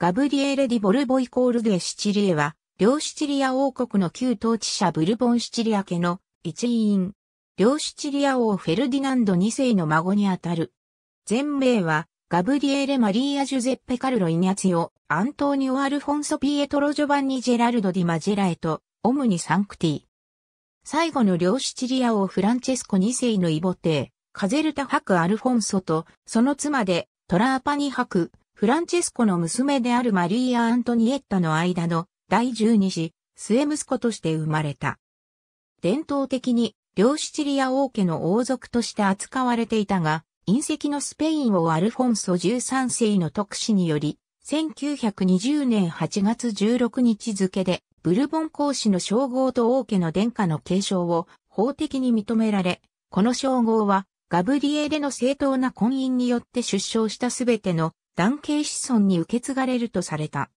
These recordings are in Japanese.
ガブリエレ・ディ・ボルボイコール・デ・シチリエは、両シチリア王国の旧統治者ブルボン・シチリア家の一員。両シチリア王フェルディナンド2世の孫にあたる。全名は、ガブリエレ・マリーア・ジュゼッペ・カルロ・イニャツヨ、アントーニオ・アルフォンソ・ピエトロ・ジョバンニ・ジェラルド・ディ・マジェラエと、オムニ・サンクティ。最後の両シチリア王フランチェスコ2世の異母帝、カゼルタ・ハク・アルフォンソと、その妻で、トラーパニ・ハク、フランチェスコの娘であるマリーア・アントニエッタの間の第十二子、末息子として生まれた。伝統的に両シチリア王家の王族として扱われていたが、隕石のスペイン王アルフォンソ13世の特使により、1920年8月16日付で、ブルボン公使の称号と王家の殿下の継承を法的に認められ、この称号は、ガブリエレの正当な婚姻によって出生したすべての男系子孫に受け継がれるとされた。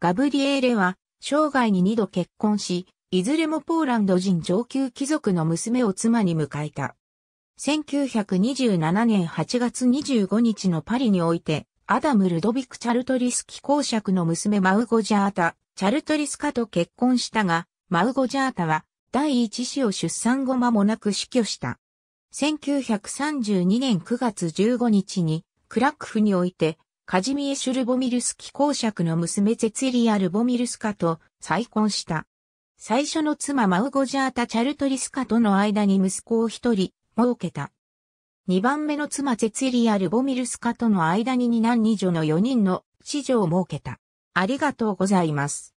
ガブリエーレは、生涯に二度結婚し、いずれもポーランド人上級貴族の娘を妻に迎えた。1927年8月25日のパリにおいて、アダム・ルドビク・チャルトリスキ公爵の娘マウゴジャータ、チャルトリスカと結婚したが、マウゴジャータは第一子を出産後間もなく死去した。1932年9月15日にクラクフにおいてカジミエシュ・ルボミルスキ公爵の娘ゼツィリア・ルボミルスカと再婚した。最初の妻マウゴジャータ・チャルトリスカとの間に息子を一人、設けた。二番目の妻ゼツィリア・ルボミルスカとの間に二男二女の四人の子女を設けた。ありがとうございます。